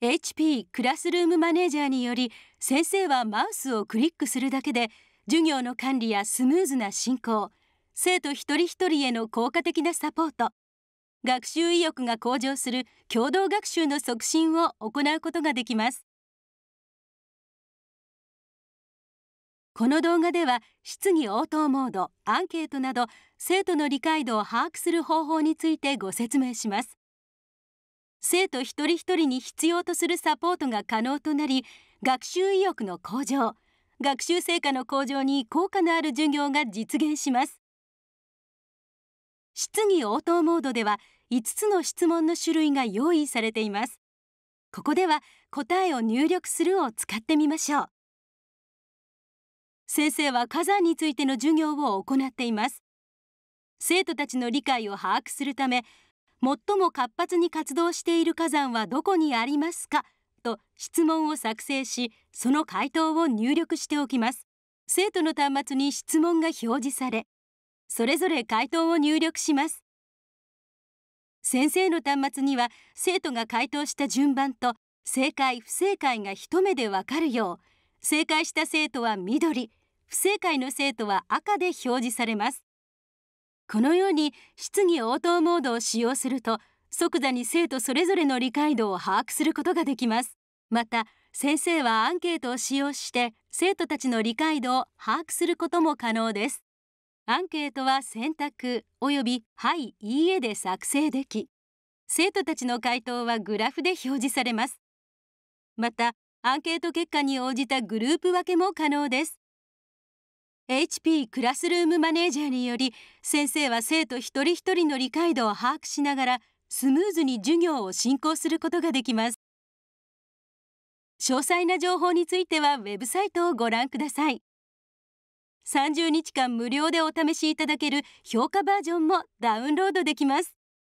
HP クラスルームマネージャーにより先生はマウスをクリックするだけで授業の管理やスムーズな進行生徒一人一人への効果的なサポート学習意欲が向上する共同学習の促進を行うことができますこの動画では質疑応答モードアンケートなど生徒の理解度を把握する方法についてご説明します生徒一人一人に必要とするサポートが可能となり学習意欲の向上学習成果の向上に効果のある授業が実現します質疑応答モードでは5つの質問の種類が用意されていますここでは答えを入力するを使ってみましょう先生は火山についての授業を行っています生徒たちの理解を把握するため最も活発に活動している火山はどこにありますかと質問を作成しその回答を入力しておきます生徒の端末に質問が表示されそれぞれ回答を入力します先生の端末には生徒が回答した順番と正解不正解が一目でわかるよう正解した生徒は緑不正解の生徒は赤で表示されますこのように質疑応答モードを使用すると即座に生徒それぞれの理解度を把握することができますまた先生はアンケートを使用して生徒たちの理解度を把握することも可能ですアンケートは選択及びはいいいえで作成でき生徒たちの回答はグラフで表示されますまたアンケート結果に応じたグループ分けも可能です HP クラスルームマネージャーにより先生は生徒一人一人の理解度を把握しながらスムーズに授業を進行することができます詳細な情報についてはウェブサイトをご覧ください30日間無料でお試しいただける評価バージョンもダウンロードできます